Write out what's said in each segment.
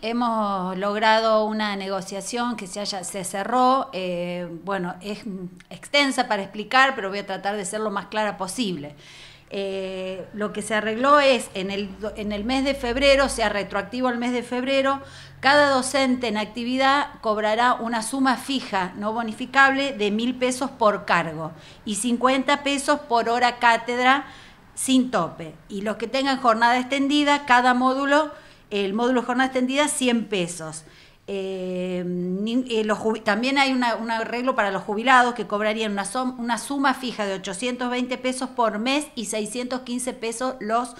Hemos logrado una negociación que se, haya, se cerró. Eh, bueno, es extensa para explicar, pero voy a tratar de ser lo más clara posible. Eh, lo que se arregló es en el, mes de febrero, sea retroactivo el mes de febrero, cada docente en actividad cobrará una suma fija, no bonificable, de mil pesos por cargo y 50 pesos por hora cátedra sin tope. Y los que tengan jornada extendida, cada módulo el módulo jornada extendida 100 pesos. Eh, eh, también hay un arreglo para los jubilados que cobrarían una, una suma fija de 820 pesos por mes y 615 pesos los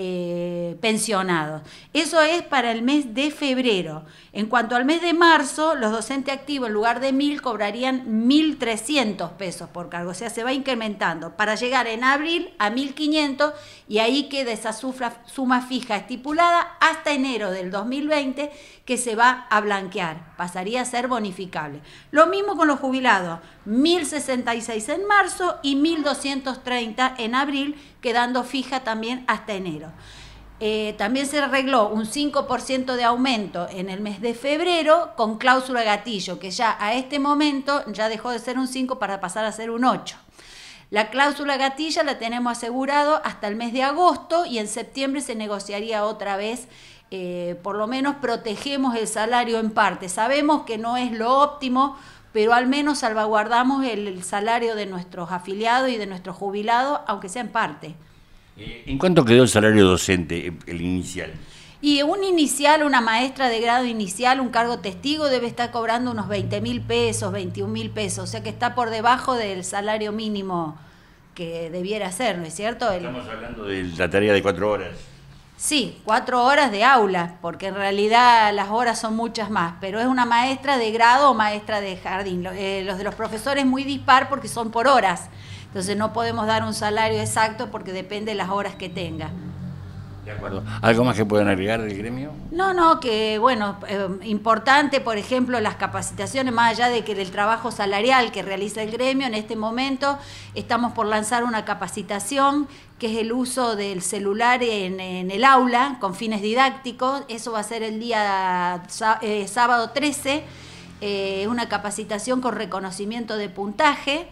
eh, pensionados. Eso es para el mes de febrero. En cuanto al mes de marzo, los docentes activos en lugar de mil cobrarían 1.300 pesos por cargo, o sea, se va incrementando para llegar en abril a 1.500 y ahí queda esa suma fija estipulada hasta enero del 2020 que se va a blanquear, pasaría a ser bonificable. Lo mismo con los jubilados, 1.066 en marzo y 1.230 en abril, quedando fija también hasta enero. Eh, también se arregló un 5% de aumento en el mes de febrero con cláusula gatillo, que ya a este momento ya dejó de ser un 5 para pasar a ser un 8. La cláusula gatilla la tenemos asegurado hasta el mes de agosto y en septiembre se negociaría otra vez. Eh, por lo menos protegemos el salario en parte. Sabemos que no es lo óptimo, pero al menos salvaguardamos el salario de nuestros afiliados y de nuestros jubilados, aunque sea en parte. ¿En cuánto quedó el salario docente, el inicial? Y un inicial, una maestra de grado inicial, un cargo testigo, debe estar cobrando unos 20 mil pesos, 21 mil pesos, o sea que está por debajo del salario mínimo que debiera ser, ¿no es cierto? Estamos hablando de la tarea de cuatro horas. Sí, cuatro horas de aula, porque en realidad las horas son muchas más, pero es una maestra de grado o maestra de jardín. Eh, los de los profesores muy dispar porque son por horas, entonces no podemos dar un salario exacto porque depende de las horas que tenga. ¿Algo más que puedan agregar del gremio? No, no, que bueno, eh, importante, por ejemplo, las capacitaciones, más allá de que del trabajo salarial que realiza el gremio, en este momento estamos por lanzar una capacitación que es el uso del celular en, el aula con fines didácticos. Eso va a ser el día eh, sábado 13, eh, una capacitación con reconocimiento de puntaje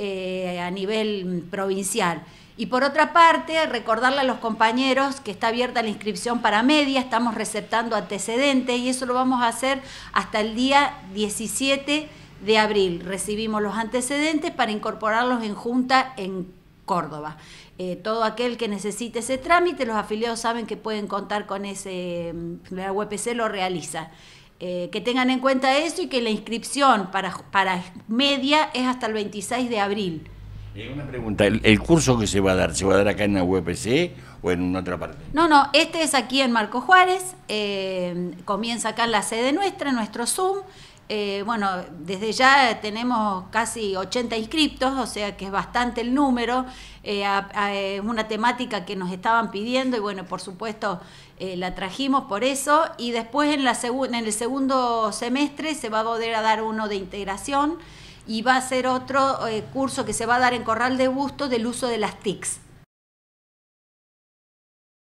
a nivel provincial. Y por otra parte, recordarle a los compañeros que está abierta la inscripción para media, estamos receptando antecedentes y eso lo vamos a hacer hasta el día 17 de abril. Recibimos los antecedentes para incorporarlos en junta en Córdoba. Eh, todo aquel que necesite ese trámite, los afiliados saben que pueden contar con ese, mm, la UPC lo realiza. Eh, que tengan en cuenta eso y que la inscripción para, para media es hasta el 26 de abril una pregunta, ¿El, curso que se va a dar, se va a dar acá en la UPC o en otra parte? No, no, este es aquí en Marco Juárez, eh, comienza acá en la sede nuestra, en nuestro Zoom. Eh, bueno, desde ya tenemos casi 80 inscriptos, o sea que es bastante el número, eh, es una temática que nos estaban pidiendo y bueno, por supuesto la trajimos por eso y después en, la en el segundo semestre se va a poder a dar uno de integración y va a ser otro eh, curso que se va a dar en Corral de Busto del uso de las TICs.